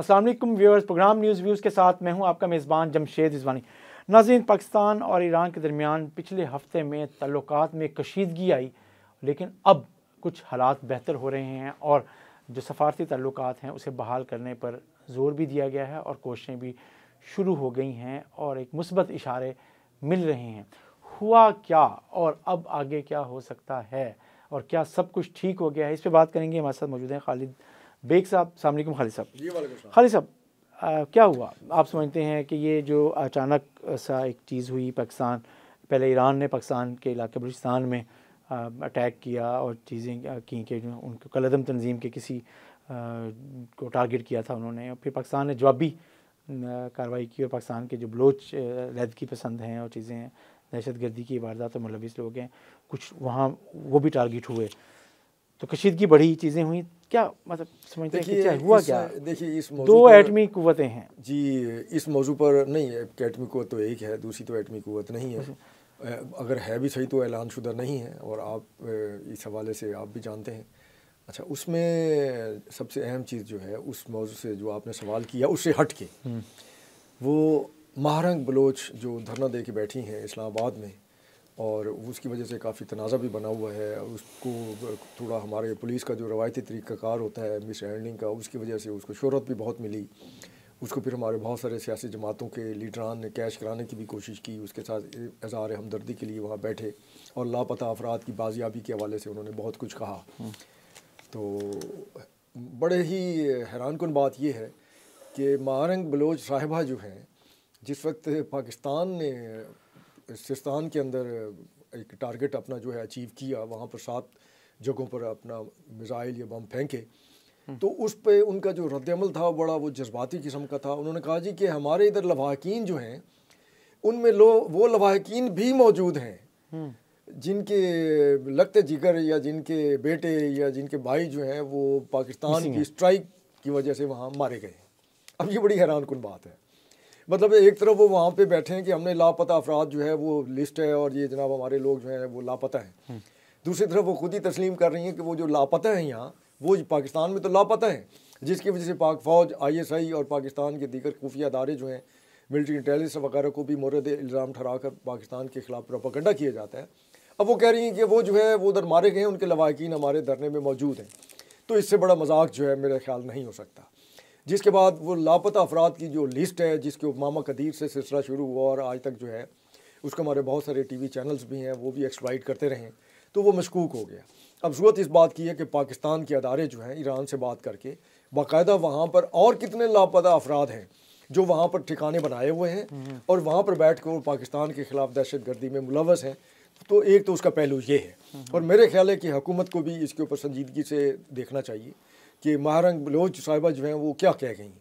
Aslam viewers program news views के साथ मैं हूं आपका मेज़बान जमशेद रिजवानी नाजीन पाकिस्तान और ईरान के दरमियान पिछले हफ्ते में तल्लक में कशीदगी आई लेकिन अब कुछ हालात बेहतर हो रहे हैं और जो सफारती तल्लक हैं उसे बहाल करने पर जोर भी दिया गया है और कोशिशें भी शुरू हो गई हैं और एक मुस्बत इशारे मिल रहे हैं हुआ क्या और अब आगे क्या हो सकता है और क्या सब कुछ ठीक हो गया है इस पर बात करेंगे हमारे साथ मौजूद हैं खालिद बेग साहब सामने खाली साहब खाली साहब क्या हुआ आप समझते हैं कि ये जो अचानक सा एक चीज़ हुई पाकिस्तान पहले ईरान ने पाकिस्तान के इलाके बलूचिस्तान में अटैक किया और चीज़ें की कि उनको कलदम तंजीम के किसी आ, को टारगेट किया था उन्होंने और फिर पाकिस्तान ने जवाबी कार्रवाई की और पाकिस्तान के जो बलोच की पसंद हैं और चीज़ें दहशत गर्दी की वारदात तो मुलविस लोग हैं कुछ वहाँ वो भी टारगेट हुए तो कशीदगी बढ़ी चीज़ें हुई क्या मतलब समझते हैं क्या हुआ क्या देखिए इस दो एटमी कुतें हैं जी इस मौजू पर नहीं एटमी कुत तो एक है दूसरी तो एटमी कुत नहीं है अच्छा। अगर है भी सही तो ऐलानशुदा नहीं है और आप इस हवाले से आप भी जानते हैं अच्छा उसमें सबसे अहम चीज़ जो है उस मौजू से जो आपने सवाल किया उससे हट के हम्म। वो महारंग बलोच जो धरना दे के बैठी हैं इस्लामाबाद में और उसकी वजह से काफ़ी तनाज़ा भी बना हुआ है उसको थोड़ा हमारे पुलिस का जो रवायती तरीक़ाकार होता है मिस हैंडलिंग का उसकी वजह से उसको शहरत भी बहुत मिली उसको फिर हमारे बहुत सारे सियासी जमातों के लीडरान ने कैश कराने की भी कोशिश की उसके साथ इजहार हमदर्दी के लिए वहाँ बैठे और लापता अफराद की बाजियाबी के हवाले से उन्होंने बहुत कुछ कहा तो बड़े ही हैरान कन बात यह है कि मारंग बलोच साहिबा जो हैं जिस वक्त पाकिस्तान ने सिस्तान के अंदर एक टारगेट अपना जो है अचीव किया वहाँ पर सात जगहों पर अपना मिज़ाइल या बम फेंके हम्म। तो उस पर उनका जो रद्दमल था बड़ा वो जज्बाती किस्म का था उन्होंने कहा जी कि हमारे इधर लवाकिन जो हैं उनमें लो वो लवाकिन भी मौजूद हैं हम्म। जिनके लगते जिगर या जिनके बेटे या जिनके भाई जो हैं वो पाकिस्तान की स्ट्राइक की वजह से वहाँ मारे गए अब ये बड़ी हैरान कन बात है मतलब एक तरफ वो वहाँ पे बैठे हैं कि हमने लापता अफराद जो है वो लिस्ट है और ये जनाब हमारे लोग जो हैं वो लापता हैं हम्म। दूसरी तरफ वो खुद ही तस्लीम कर रही हैं कि वो जो लापता हैं यहाँ वो पाकिस्तान में तो लापता हैं जिसकी वजह से पाक फ़ौज आई और पाकिस्तान के दीगर खुफिया अदारे जो हैं मिलिट्री इंटेलिजेंस वगैरह को भी मरद इल्ज़ाम ठहरा कर पाकिस्तान के ख़िलाफ़ प्रोपागंडा किया जाता है अब वो कह रही हैं कि वो जो है वो उधर मारे गए हैं उनके लवाकिन हमारे धरने में मौजूद हैं तो इससे बड़ा मजाक जो है मेरा ख्याल नहीं हो सकता जिसके बाद वो लापता अफराद की जो लिस्ट है जिसके मामा कदीर से सिलसिला शुरू हुआ और आज तक जो है उसके हमारे बहुत सारे टी वी चैनल्स भी हैं वो भी एक्सप्लाइट करते रहे तो वो मशकूक हो गया अब ज़रूरत इस बात की है कि पाकिस्तान के अदारे जो हैं ईरान से बात करके बाकायदा वहाँ पर और कितने लापता अफराद हैं जो वहाँ पर ठिकाने बनाए हुए हैं हम्म। और वहाँ पर बैठ कर वो पाकिस्तान के ख़िलाफ़ दहशत गर्दी में मुलवस हैं तो एक तो उसका पहलू ये है हम्म। और मेरे ख्याल है कि हुकूमत को भी इसके ऊपर संजीदगी से देखना चाहिए कि महारंग बलोच साहिबा जो हैं वो क्या कह गई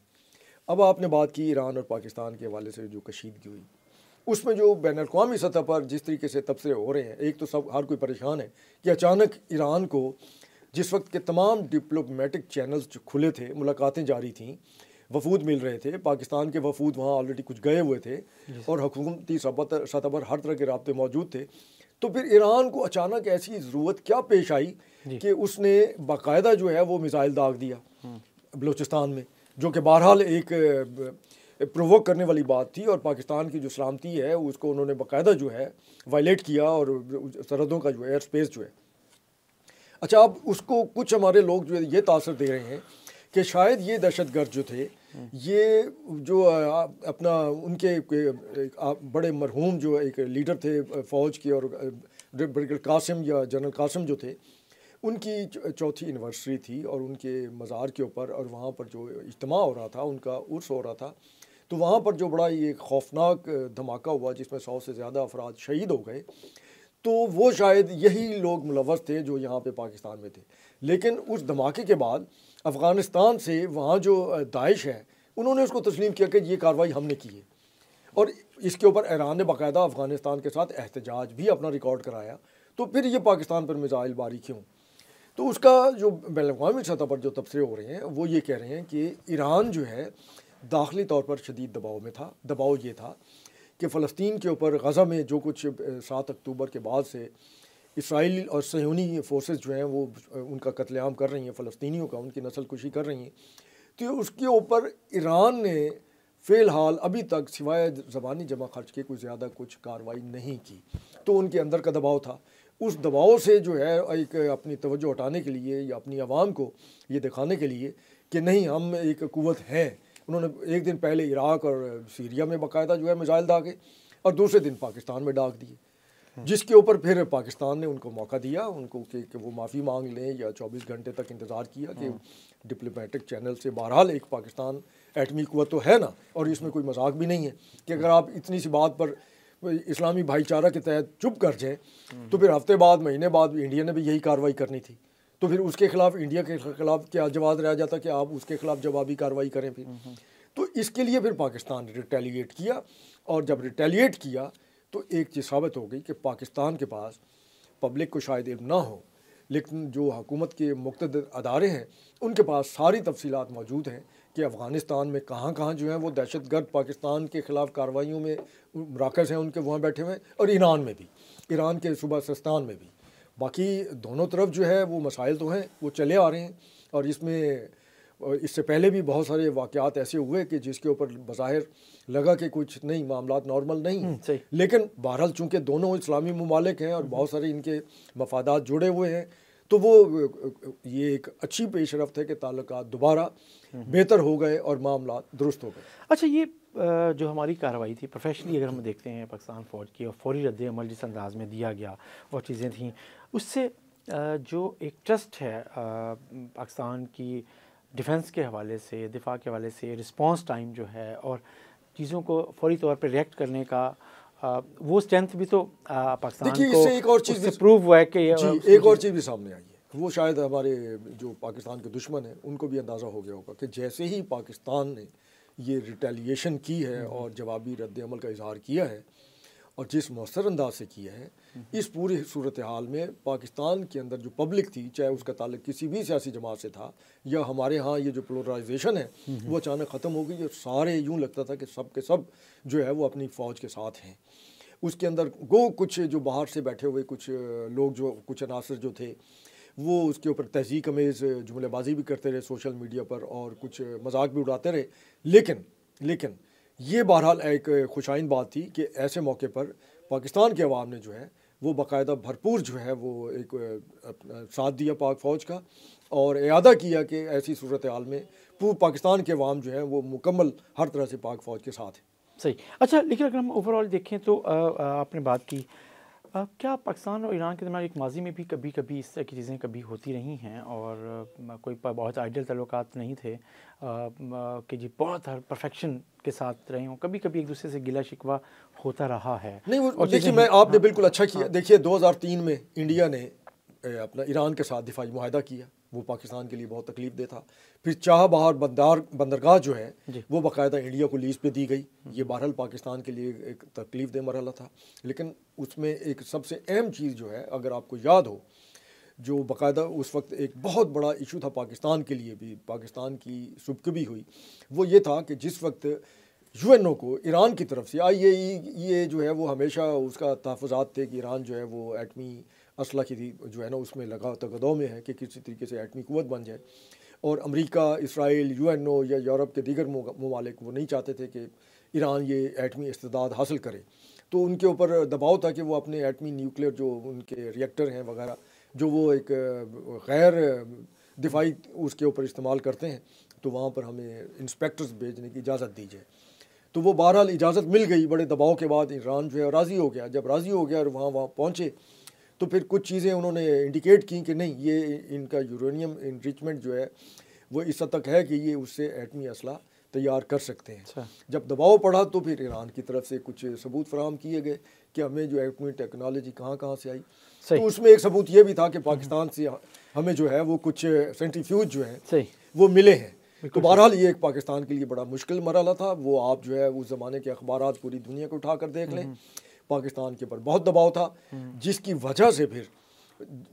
अब आपने बात की ईरान और पाकिस्तान के हवाले से जो कशीदगी हुई उसमें जो बैन अवी सतह पर जिस तरीके से तबसरे हो रहे हैं एक तो सब हर कोई परेशान है कि अचानक ईरान को जिस वक्त के तमाम डिप्लोमेटिक चैनल्स जो खुले थे मुलाकातें जारी थीं वफूद मिल रहे थे पाकिस्तान के वफूद वहाँ ऑलरेडी कुछ गए हुए थे और हकूमती सतह पर हर तरह के रबते मौजूद थे तो फिर ईरान को अचानक ऐसी ज़रूरत क्या पेश आई कि उसने बाकायदा जो है वो मिज़ाइल दाग दिया बलूचिस्तान में जो कि बहरहाल एक प्रोवोक करने वाली बात थी और पाकिस्तान की जो सलामती है उसको उन्होंने बाकायदा जो है वायलेट किया और सरहदों का जो है एयर स्पेस जो है अच्छा अब उसको कुछ हमारे लोग जो है ये तासर दे रहे हैं कि शायद ये गर्द जो थे ये जो अपना उनके बड़े मरहूम जो एक लीडर थे फ़ौज के और ब्रिगेड कासिम या जनरल कासिम जो थे उनकी चौथी एनिवर्सरी थी और उनके मज़ार के ऊपर और वहाँ पर जो इज्तम हो रहा था उनका उर्स हो रहा था तो वहाँ पर जो बड़ा ये खौफनाक धमाका हुआ जिसमें सौ से ज़्यादा अफराद शहीद हो गए तो वो शायद यही लोग मुलवस थे जो यहाँ पे पाकिस्तान में थे लेकिन उस धमाके के बाद अफ़गानिस्तान से वहाँ जो दाइश है उन्होंने उसको तस्लीम किया कि ये कार्रवाई हमने की है और इसके ऊपर ईरान ने बाकायदा अफ़गानिस्तान के साथ एहतजाज भी अपना रिकॉर्ड कराया तो फिर ये पाकिस्तान पर मिज़ाइल बारी क्यों तो उसका जो बैन अवी सतह पर जो तबसरे हो रहे हैं वो ये कह रहे हैं कि ईरान जो है दाखिली तौर पर शदीद दबाव में था दबाव ये था कि फ़लस्तीन के ऊपर गज़ा में जो कुछ सात अक्टूबर के बाद से इसराइल और सहूनी फोर्सेस जो हैं वो उनका कत्लेआम कर रही हैं फ़लस्तियों का उनकी नस्ल कुशी कर रही हैं तो उसके ऊपर ईरान ने फ़िलहाल अभी तक सिवाय ज़बानी जमा खर्च के कोई ज़्यादा कुछ कार्रवाई नहीं की तो उनके अंदर का दबाव था उस दबाव से जो है एक अपनी तवज्जो हटाने के लिए या अपनी आवाम को ये दिखाने के लिए कि नहीं हम एक कुत हैं उन्होंने एक दिन पहले इराक और सीरिया में बाकायदा जो है मिज़ाइल दागे और दूसरे दिन पाकिस्तान में डाक दिए जिसके ऊपर फिर पाकिस्तान ने उनको मौका दिया उनको कि, कि वो माफ़ी मांग लें या 24 घंटे तक इंतज़ार किया कि डिप्लोमेटिक चैनल से बहरहाल एक पाकिस्तान एटमी कुत तो है ना और इसमें कोई मजाक भी नहीं है कि अगर आप इतनी सी बात पर इस्लामी भाईचारा के तहत चुप कर जाएँ तो फिर हफ्ते बाद महीने बाद इंडिया ने भी यही कार्रवाई करनी थी तो फिर उसके खिलाफ इंडिया के खिलाफ क्या जवाब रह जाता कि आप उसके खिलाफ जवाबी कार्रवाई करें फिर तो इसके लिए फिर पाकिस्तान ने रिटेलीट किया और जब रिटेलीट किया तो एक चीज़ साबित हो गई कि पाकिस्तान के पास पब्लिक को शायद इल्म ना हो लेकिन जो हकूमत के मुख्त अदारे हैं उनके पास सारी तफसीत मौजूद हैं कि अफ़गानिस्तान में कहाँ कहाँ जो हैं वो दहशत गर्द पाकिस्तान के ख़िलाफ़ कार्रवाइयों में मराकज़ हैं उनके वहाँ बैठे हुए हैं और ईरान में भी ईरान के सूबा सस्तान में भी बाकी दोनों तरफ जो है वो मसाइल तो हैं वो चले आ रहे हैं और इसमें इससे पहले भी बहुत सारे वाक़ात ऐसे हुए कि जिसके ऊपर बाहिर लगा कि कुछ नहीं मामला नॉर्मल नहीं हम्म, लेकिन बहरहाल चूँकि दोनों इस्लामी ममालिक हैं और बहुत सारे इनके मफादात जुड़े हुए हैं तो वो ये एक अच्छी पेश रफ्त है कि ताल्लुक दोबारा हम्म। बेहतर हो गए और मामला दुरुस्त हो गए अच्छा ये जो हमारी कार्रवाई थी प्रोफेशनली अगर हम देखते हैं पाकिस्तान फ़ौज की और फौरी रद्द जिस अंदाज में दिया गया वो चीज़ें थी उससे जो एक ट्रस्ट है पाकिस्तान की डिफेंस के हवाले से दिफा के हवाले से रिस्पॉन्स टाइम जो है और चीज़ों को फौरी तौर पर रिएक्ट करने का आ, वो स्ट्रेंथ भी तो पाकिस्तान को एक और चीज़ प्रूव हुआ है कि एक और चीज़ भी सामने आई है वो शायद हमारे जो पाकिस्तान के दुश्मन हैं उनको भी अंदाज़ा हो गया होगा कि जैसे ही पाकिस्तान ने ये रिटेलिएशन की है हम्म। और जवाबी रद्दमल का इजहार किया है और जिस मौसर अंदाज से किया है इस पूरी सूरत हाल में पाकिस्तान के अंदर जो पब्लिक थी चाहे उसका ताल्लुक किसी भी सियासी जमात से था या हमारे यहाँ ये जो पोलराइजेशन है वो अचानक ख़त्म हो गई और सारे यूँ लगता था कि सब के सब जो है वो अपनी फ़ौज के साथ हैं उसके अंदर गो कुछ जो बाहर से बैठे हुए कुछ लोग जो कुछ अनासर जो थे वो उसके ऊपर तहजीक अमेज़ जुमलेबाजी भी करते रहे सोशल मीडिया पर और कुछ मजाक भी उड़ाते रहे लेकिन लेकिन ये बहरहाल एक खुशाइन बात थी कि ऐसे मौके पर पाकिस्तान के अवाम ने जो है वो बाकायदा भरपूर जो है वो एक साथ दिया पाक फ़ौज का और अदा किया कि ऐसी सूरत हाल में पूर्व पाकिस्तान के अवाम जो है वो मुकम्मल हर तरह से पाक फ़ौज के साथ है सही अच्छा लेकिन अगर हम ओवरऑल देखें तो आ, आ, आपने बात की क्या पाकिस्तान और ईरान के दरमियान एक माजी में भी कभी कभी इस तरह की चीज़ें कभी होती रही हैं और कोई बहुत आइडियल तल्लक नहीं थे कि जी बहुत हर परफेक्शन के साथ रहे हों कभी कभी एक दूसरे से गिला शिकवा होता रहा है नहीं देखिए मैं आपने हाँ, बिल्कुल अच्छा किया हाँ, देखिए 2003 में इंडिया ने अपना ईरान के साथ दिफाई माहिदा किया वो पाकिस्तान के लिए बहुत तकलीफ दे था फिर चाह बहार बंदार बंदरगाह जो है वो बाकायदा इंडिया को लीज पे दी गई ये बहरहाल पाकिस्तान के लिए एक तकलीफ दे मरहला था लेकिन उसमें एक सबसे अहम चीज़ जो है अगर आपको याद हो जो बाकायदा उस वक्त एक बहुत बड़ा इशू था पाकिस्तान के लिए भी पाकिस्तान की भी हुई वो ये था कि जिस वक्त यू को ईरान की तरफ से आई ए ये जो है वो हमेशा उसका तहफ़ात थे कि ईरान जो है वो एटमी असला की जो है ना उसमें लगा तगदों में है कि किसी तरीके से एटमी कुत बन जाए और अमरीका इसराइल यू एन ओ या यूरोप के दीगर ममालिक वो नहीं चाहते थे कि ईरान ये एटमी इस्ताद हासिल करे तो उनके ऊपर दबाव था कि वो अपने एटमी न्यूक्लियर जो उनके रिएक्टर हैं वगैरह जो वो एक गैर दिफाई उसके ऊपर इस्तेमाल करते हैं तो वहाँ पर हमें इंस्पेक्टर्स भेजने की इजाज़त दी जाए तो वो बहरहाल इजाज़त मिल गई बड़े दबाव के बाद ईरान जो है राज़ी हो गया जब राज़ी हो गया और वहाँ वहाँ पहुँचे तो फिर कुछ चीज़ें उन्होंने इंडिकेट की कि नहीं ये इनका यूरेनियम इनरिचमेंट जो है वो इस हद तक है कि ये उससे एटमी असला तैयार कर सकते हैं अच्छा। जब दबाव पड़ा तो फिर ईरान की तरफ से कुछ सबूत फराम किए गए कि हमें जो एटमी टेक्नोलॉजी कहाँ कहाँ से आई तो उसमें एक सबूत ये भी था कि पाकिस्तान से हमें जो है वो कुछ सेंट्रीफ्यूज जो हैं वो मिले हैं तो बहरहाल ये एक पाकिस्तान के लिए बड़ा मुश्किल मरला था वो आप जो है उस ज़माने के अखबार पूरी दुनिया को उठा कर देख लें हम्म, हम्म। पाकिस्तान के ऊपर बहुत दबाव था जिसकी वजह से फिर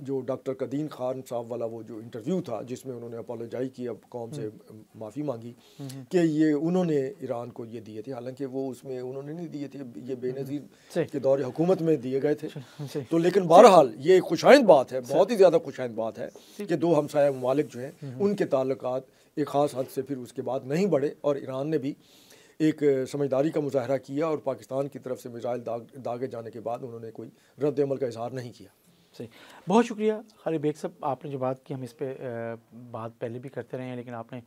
जो डॉक्टर कदीन खान साहब वाला वो जो इंटरव्यू था जिसमें उन्होंने अपोलोजाई की अब कौम से माफ़ी मांगी कि ये उन्होंने ईरान को ये दिए थे हालांकि वो उसमें उन्होंने नहीं दिए थे ये बेनज़ीर के दौर हुकूमत में दिए गए थे तो लेकिन बहरहाल ये खुशाइंद बात है बहुत ही ज़्यादा खुशाइंद बात है कि दो हमसाया ममालिक जो हैं हम्म। उनके ताल्लक एक ख़ास हद से फिर उसके बाद नहीं बढ़े और ईरान ने भी एक समझदारी का मुजाहरा किया और पाकिस्तान की तरफ से मिजाइल दाग दागे जाने के बाद उन्होंने कोई रद्दमल का इजहार नहीं किया सही बहुत शुक्रिया खाली बेग साहब आपने जो बात की हम इस पर बात पहले भी करते रहे हैं लेकिन आपने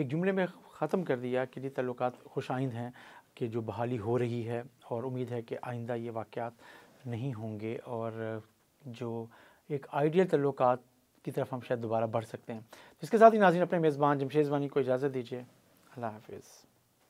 एक जुमले में ख़त्म कर दिया कि ये तल्लक खुश आइंद हैं कि जो बहाली हो रही है और उम्मीद है कि आइंदा ये वाक़ात नहीं होंगे और जो एक आइडियल तल्लक की तरफ हम शायद दोबारा बढ़ सकते हैं तो इसके साथ ही नाजिन अपने मेज़बान जमशेजवानी को इजाज़त दीजिए अल्लाह हाफिज़